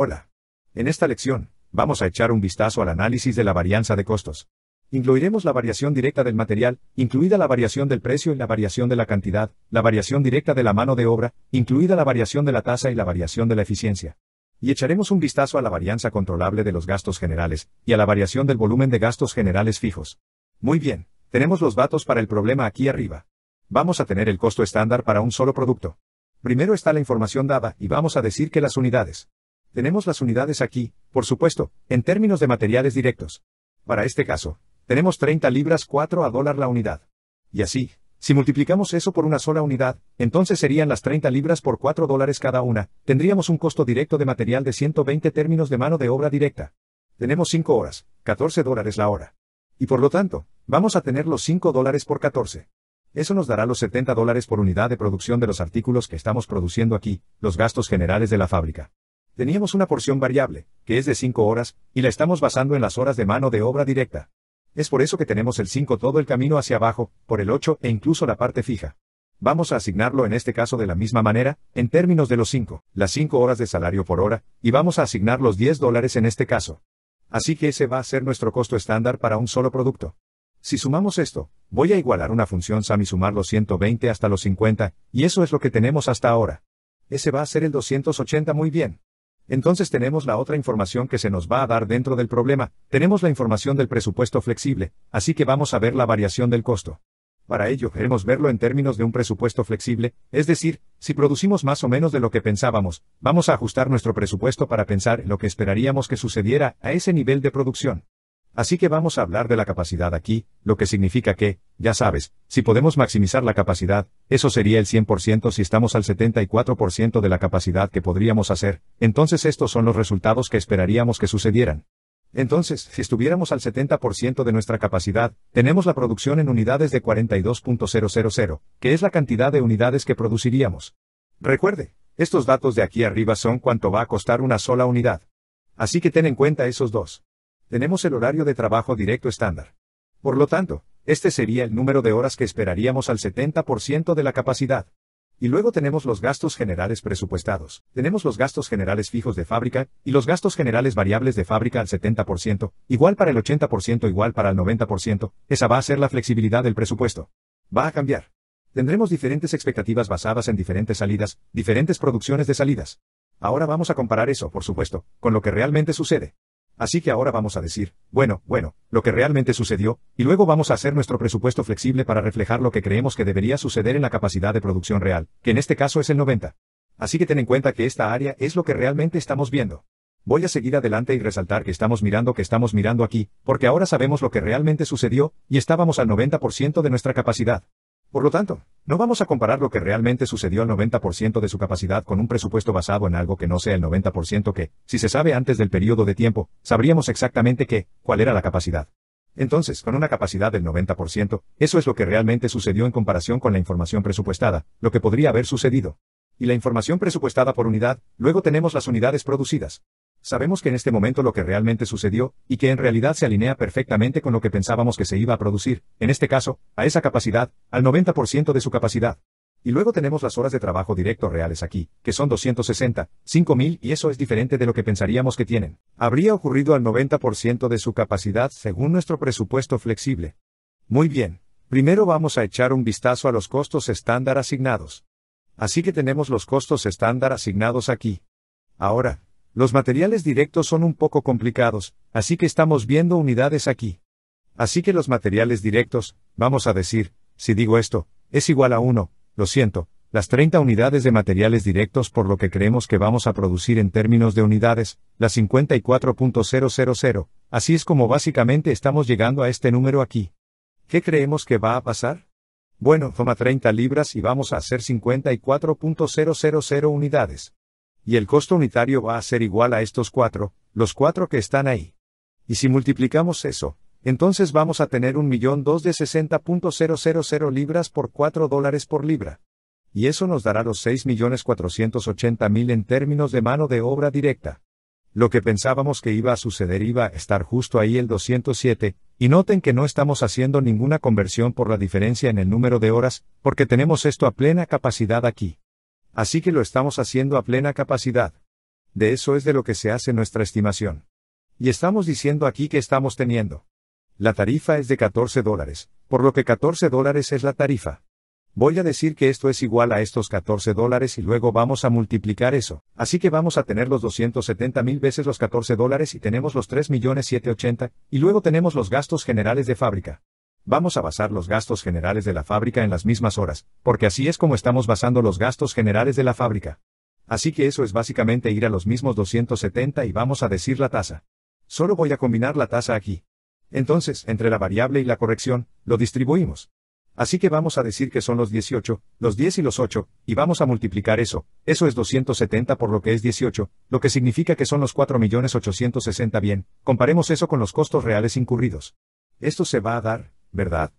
Hola. En esta lección, vamos a echar un vistazo al análisis de la varianza de costos. Incluiremos la variación directa del material, incluida la variación del precio y la variación de la cantidad, la variación directa de la mano de obra, incluida la variación de la tasa y la variación de la eficiencia. Y echaremos un vistazo a la varianza controlable de los gastos generales, y a la variación del volumen de gastos generales fijos. Muy bien, tenemos los datos para el problema aquí arriba. Vamos a tener el costo estándar para un solo producto. Primero está la información dada, y vamos a decir que las unidades tenemos las unidades aquí, por supuesto, en términos de materiales directos. Para este caso, tenemos 30 libras 4 a dólar la unidad. Y así, si multiplicamos eso por una sola unidad, entonces serían las 30 libras por 4 dólares cada una, tendríamos un costo directo de material de 120 términos de mano de obra directa. Tenemos 5 horas, 14 dólares la hora. Y por lo tanto, vamos a tener los 5 dólares por 14. Eso nos dará los 70 dólares por unidad de producción de los artículos que estamos produciendo aquí, los gastos generales de la fábrica. Teníamos una porción variable, que es de 5 horas, y la estamos basando en las horas de mano de obra directa. Es por eso que tenemos el 5 todo el camino hacia abajo, por el 8 e incluso la parte fija. Vamos a asignarlo en este caso de la misma manera, en términos de los 5, las 5 horas de salario por hora, y vamos a asignar los 10 dólares en este caso. Así que ese va a ser nuestro costo estándar para un solo producto. Si sumamos esto, voy a igualar una función sami y sumar los 120 hasta los 50, y eso es lo que tenemos hasta ahora. Ese va a ser el 280 muy bien. Entonces tenemos la otra información que se nos va a dar dentro del problema, tenemos la información del presupuesto flexible, así que vamos a ver la variación del costo. Para ello queremos verlo en términos de un presupuesto flexible, es decir, si producimos más o menos de lo que pensábamos, vamos a ajustar nuestro presupuesto para pensar en lo que esperaríamos que sucediera a ese nivel de producción. Así que vamos a hablar de la capacidad aquí, lo que significa que, ya sabes, si podemos maximizar la capacidad, eso sería el 100% si estamos al 74% de la capacidad que podríamos hacer, entonces estos son los resultados que esperaríamos que sucedieran. Entonces, si estuviéramos al 70% de nuestra capacidad, tenemos la producción en unidades de 42.000, que es la cantidad de unidades que produciríamos. Recuerde, estos datos de aquí arriba son cuánto va a costar una sola unidad. Así que ten en cuenta esos dos tenemos el horario de trabajo directo estándar. Por lo tanto, este sería el número de horas que esperaríamos al 70% de la capacidad. Y luego tenemos los gastos generales presupuestados. Tenemos los gastos generales fijos de fábrica, y los gastos generales variables de fábrica al 70%, igual para el 80%, igual para el 90%, esa va a ser la flexibilidad del presupuesto. Va a cambiar. Tendremos diferentes expectativas basadas en diferentes salidas, diferentes producciones de salidas. Ahora vamos a comparar eso, por supuesto, con lo que realmente sucede. Así que ahora vamos a decir, bueno, bueno, lo que realmente sucedió, y luego vamos a hacer nuestro presupuesto flexible para reflejar lo que creemos que debería suceder en la capacidad de producción real, que en este caso es el 90. Así que ten en cuenta que esta área es lo que realmente estamos viendo. Voy a seguir adelante y resaltar que estamos mirando que estamos mirando aquí, porque ahora sabemos lo que realmente sucedió, y estábamos al 90% de nuestra capacidad. Por lo tanto, no vamos a comparar lo que realmente sucedió al 90% de su capacidad con un presupuesto basado en algo que no sea el 90% que, si se sabe antes del periodo de tiempo, sabríamos exactamente qué, cuál era la capacidad. Entonces, con una capacidad del 90%, eso es lo que realmente sucedió en comparación con la información presupuestada, lo que podría haber sucedido. Y la información presupuestada por unidad, luego tenemos las unidades producidas. Sabemos que en este momento lo que realmente sucedió, y que en realidad se alinea perfectamente con lo que pensábamos que se iba a producir, en este caso, a esa capacidad, al 90% de su capacidad. Y luego tenemos las horas de trabajo directo reales aquí, que son 260, 5000 y eso es diferente de lo que pensaríamos que tienen. Habría ocurrido al 90% de su capacidad según nuestro presupuesto flexible. Muy bien. Primero vamos a echar un vistazo a los costos estándar asignados. Así que tenemos los costos estándar asignados aquí. Ahora, los materiales directos son un poco complicados, así que estamos viendo unidades aquí. Así que los materiales directos, vamos a decir, si digo esto, es igual a 1, lo siento, las 30 unidades de materiales directos por lo que creemos que vamos a producir en términos de unidades, las 54.000, así es como básicamente estamos llegando a este número aquí. ¿Qué creemos que va a pasar? Bueno, toma 30 libras y vamos a hacer 54.000 unidades y el costo unitario va a ser igual a estos cuatro, los cuatro que están ahí. Y si multiplicamos eso, entonces vamos a tener un millón dos de 60.000 libras por 4 dólares por libra. Y eso nos dará los 6.480.000 en términos de mano de obra directa. Lo que pensábamos que iba a suceder iba a estar justo ahí el 207, y noten que no estamos haciendo ninguna conversión por la diferencia en el número de horas, porque tenemos esto a plena capacidad aquí. Así que lo estamos haciendo a plena capacidad. De eso es de lo que se hace nuestra estimación. Y estamos diciendo aquí que estamos teniendo. La tarifa es de 14 dólares, por lo que 14 dólares es la tarifa. Voy a decir que esto es igual a estos 14 dólares y luego vamos a multiplicar eso, así que vamos a tener los 270 mil veces los 14 dólares y tenemos los 3 millones 780, y luego tenemos los gastos generales de fábrica vamos a basar los gastos generales de la fábrica en las mismas horas, porque así es como estamos basando los gastos generales de la fábrica. Así que eso es básicamente ir a los mismos 270 y vamos a decir la tasa. Solo voy a combinar la tasa aquí. Entonces, entre la variable y la corrección, lo distribuimos. Así que vamos a decir que son los 18, los 10 y los 8, y vamos a multiplicar eso, eso es 270 por lo que es 18, lo que significa que son los 4.860 bien, comparemos eso con los costos reales incurridos. Esto se va a dar, ¿verdad?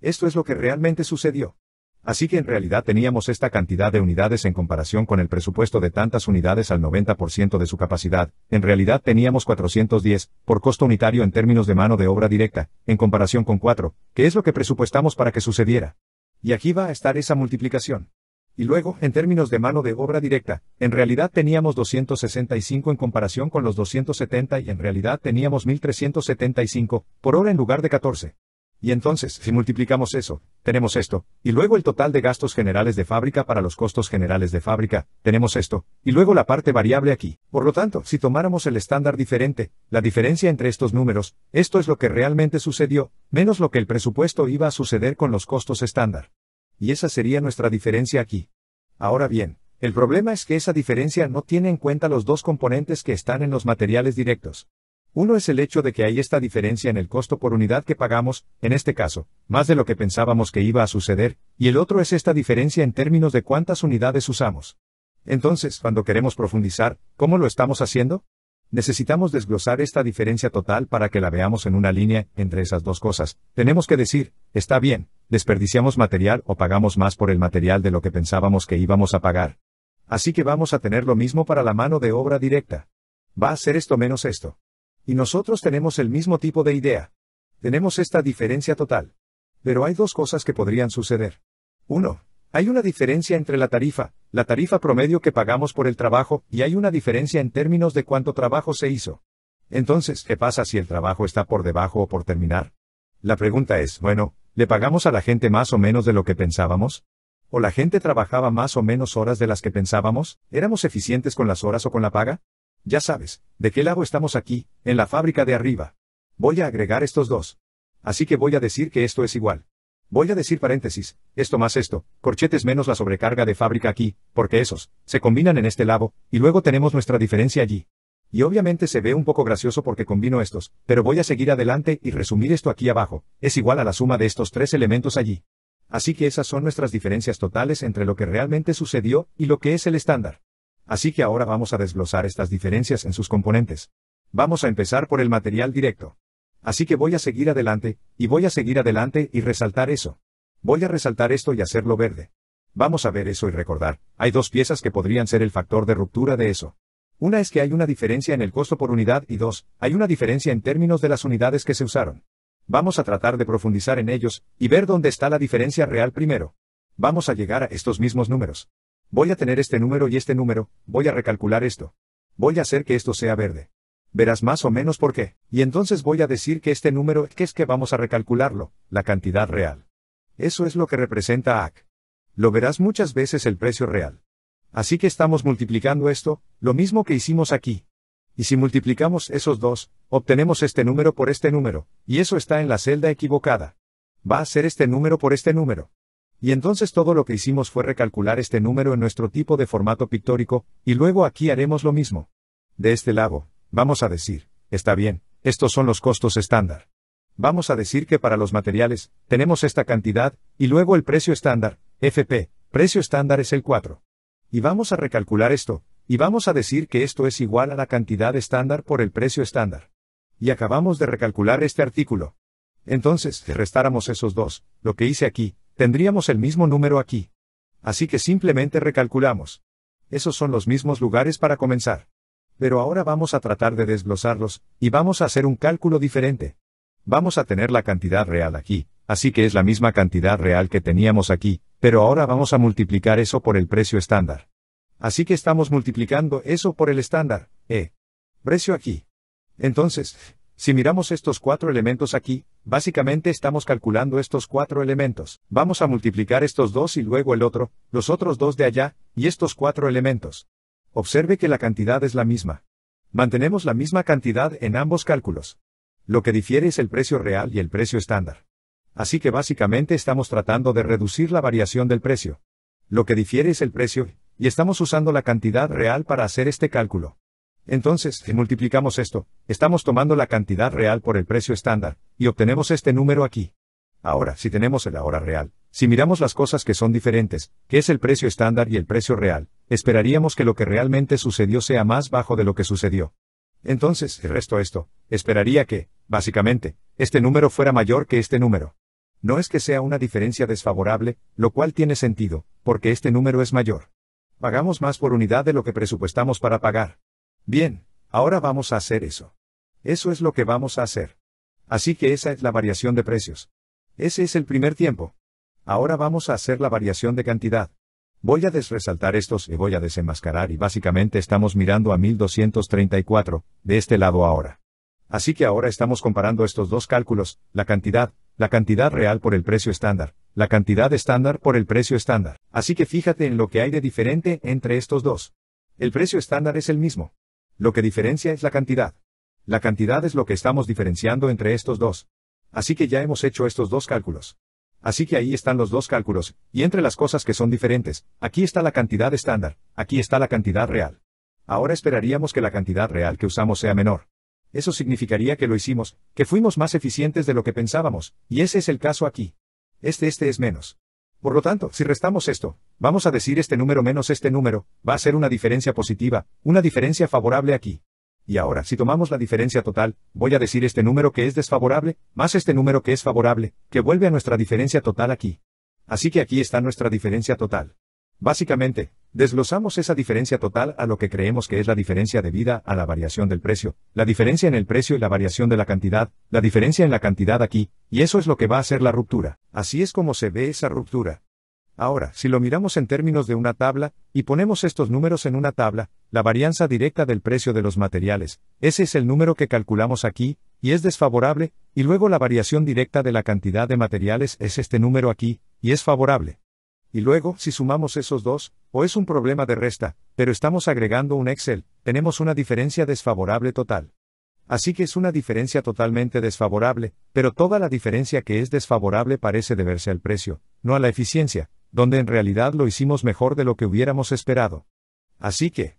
Esto es lo que realmente sucedió. Así que en realidad teníamos esta cantidad de unidades en comparación con el presupuesto de tantas unidades al 90% de su capacidad, en realidad teníamos 410, por costo unitario en términos de mano de obra directa, en comparación con 4, que es lo que presupuestamos para que sucediera. Y aquí va a estar esa multiplicación. Y luego, en términos de mano de obra directa, en realidad teníamos 265 en comparación con los 270 y en realidad teníamos 1375, por hora en lugar de 14. Y entonces, si multiplicamos eso, tenemos esto, y luego el total de gastos generales de fábrica para los costos generales de fábrica, tenemos esto, y luego la parte variable aquí. Por lo tanto, si tomáramos el estándar diferente, la diferencia entre estos números, esto es lo que realmente sucedió, menos lo que el presupuesto iba a suceder con los costos estándar. Y esa sería nuestra diferencia aquí. Ahora bien, el problema es que esa diferencia no tiene en cuenta los dos componentes que están en los materiales directos. Uno es el hecho de que hay esta diferencia en el costo por unidad que pagamos, en este caso, más de lo que pensábamos que iba a suceder, y el otro es esta diferencia en términos de cuántas unidades usamos. Entonces, cuando queremos profundizar, ¿cómo lo estamos haciendo? Necesitamos desglosar esta diferencia total para que la veamos en una línea entre esas dos cosas. Tenemos que decir, está bien, desperdiciamos material o pagamos más por el material de lo que pensábamos que íbamos a pagar. Así que vamos a tener lo mismo para la mano de obra directa. Va a ser esto menos esto. Y nosotros tenemos el mismo tipo de idea. Tenemos esta diferencia total. Pero hay dos cosas que podrían suceder. Uno, hay una diferencia entre la tarifa, la tarifa promedio que pagamos por el trabajo, y hay una diferencia en términos de cuánto trabajo se hizo. Entonces, ¿qué pasa si el trabajo está por debajo o por terminar? La pregunta es, bueno, ¿le pagamos a la gente más o menos de lo que pensábamos? ¿O la gente trabajaba más o menos horas de las que pensábamos? ¿Éramos eficientes con las horas o con la paga? Ya sabes, de qué lado estamos aquí, en la fábrica de arriba. Voy a agregar estos dos. Así que voy a decir que esto es igual. Voy a decir paréntesis, esto más esto, corchetes menos la sobrecarga de fábrica aquí, porque esos, se combinan en este lado, y luego tenemos nuestra diferencia allí. Y obviamente se ve un poco gracioso porque combino estos, pero voy a seguir adelante y resumir esto aquí abajo, es igual a la suma de estos tres elementos allí. Así que esas son nuestras diferencias totales entre lo que realmente sucedió y lo que es el estándar. Así que ahora vamos a desglosar estas diferencias en sus componentes. Vamos a empezar por el material directo. Así que voy a seguir adelante, y voy a seguir adelante y resaltar eso. Voy a resaltar esto y hacerlo verde. Vamos a ver eso y recordar, hay dos piezas que podrían ser el factor de ruptura de eso. Una es que hay una diferencia en el costo por unidad y dos, hay una diferencia en términos de las unidades que se usaron. Vamos a tratar de profundizar en ellos, y ver dónde está la diferencia real primero. Vamos a llegar a estos mismos números. Voy a tener este número y este número, voy a recalcular esto. Voy a hacer que esto sea verde. Verás más o menos por qué, y entonces voy a decir que este número que es que vamos a recalcularlo, la cantidad real. Eso es lo que representa AC. Lo verás muchas veces el precio real. Así que estamos multiplicando esto, lo mismo que hicimos aquí. Y si multiplicamos esos dos, obtenemos este número por este número, y eso está en la celda equivocada. Va a ser este número por este número. Y entonces todo lo que hicimos fue recalcular este número en nuestro tipo de formato pictórico, y luego aquí haremos lo mismo. De este lado, vamos a decir, está bien, estos son los costos estándar. Vamos a decir que para los materiales, tenemos esta cantidad, y luego el precio estándar, FP, precio estándar es el 4. Y vamos a recalcular esto, y vamos a decir que esto es igual a la cantidad estándar por el precio estándar. Y acabamos de recalcular este artículo. Entonces, si restáramos esos dos, lo que hice aquí, Tendríamos el mismo número aquí. Así que simplemente recalculamos. Esos son los mismos lugares para comenzar. Pero ahora vamos a tratar de desglosarlos, y vamos a hacer un cálculo diferente. Vamos a tener la cantidad real aquí, así que es la misma cantidad real que teníamos aquí, pero ahora vamos a multiplicar eso por el precio estándar. Así que estamos multiplicando eso por el estándar, E. Precio aquí. Entonces, si miramos estos cuatro elementos aquí, básicamente estamos calculando estos cuatro elementos. Vamos a multiplicar estos dos y luego el otro, los otros dos de allá, y estos cuatro elementos. Observe que la cantidad es la misma. Mantenemos la misma cantidad en ambos cálculos. Lo que difiere es el precio real y el precio estándar. Así que básicamente estamos tratando de reducir la variación del precio. Lo que difiere es el precio, y estamos usando la cantidad real para hacer este cálculo. Entonces, si eh, multiplicamos esto, estamos tomando la cantidad real por el precio estándar, y obtenemos este número aquí. Ahora, si tenemos el ahora real, si miramos las cosas que son diferentes, que es el precio estándar y el precio real, esperaríamos que lo que realmente sucedió sea más bajo de lo que sucedió. Entonces, el resto esto, esperaría que, básicamente, este número fuera mayor que este número. No es que sea una diferencia desfavorable, lo cual tiene sentido, porque este número es mayor. Pagamos más por unidad de lo que presupuestamos para pagar. Bien, ahora vamos a hacer eso. Eso es lo que vamos a hacer. Así que esa es la variación de precios. Ese es el primer tiempo. Ahora vamos a hacer la variación de cantidad. Voy a desresaltar estos y voy a desenmascarar y básicamente estamos mirando a 1234, de este lado ahora. Así que ahora estamos comparando estos dos cálculos, la cantidad, la cantidad real por el precio estándar, la cantidad estándar por el precio estándar. Así que fíjate en lo que hay de diferente entre estos dos. El precio estándar es el mismo. Lo que diferencia es la cantidad. La cantidad es lo que estamos diferenciando entre estos dos. Así que ya hemos hecho estos dos cálculos. Así que ahí están los dos cálculos, y entre las cosas que son diferentes, aquí está la cantidad estándar, aquí está la cantidad real. Ahora esperaríamos que la cantidad real que usamos sea menor. Eso significaría que lo hicimos, que fuimos más eficientes de lo que pensábamos, y ese es el caso aquí. Este este es menos. Por lo tanto, si restamos esto, vamos a decir este número menos este número, va a ser una diferencia positiva, una diferencia favorable aquí. Y ahora, si tomamos la diferencia total, voy a decir este número que es desfavorable, más este número que es favorable, que vuelve a nuestra diferencia total aquí. Así que aquí está nuestra diferencia total. Básicamente, Desglosamos esa diferencia total a lo que creemos que es la diferencia debida a la variación del precio, la diferencia en el precio y la variación de la cantidad, la diferencia en la cantidad aquí, y eso es lo que va a ser la ruptura. Así es como se ve esa ruptura. Ahora, si lo miramos en términos de una tabla, y ponemos estos números en una tabla, la varianza directa del precio de los materiales, ese es el número que calculamos aquí, y es desfavorable, y luego la variación directa de la cantidad de materiales es este número aquí, y es favorable y luego, si sumamos esos dos, o es un problema de resta, pero estamos agregando un Excel, tenemos una diferencia desfavorable total. Así que es una diferencia totalmente desfavorable, pero toda la diferencia que es desfavorable parece deberse al precio, no a la eficiencia, donde en realidad lo hicimos mejor de lo que hubiéramos esperado. Así que,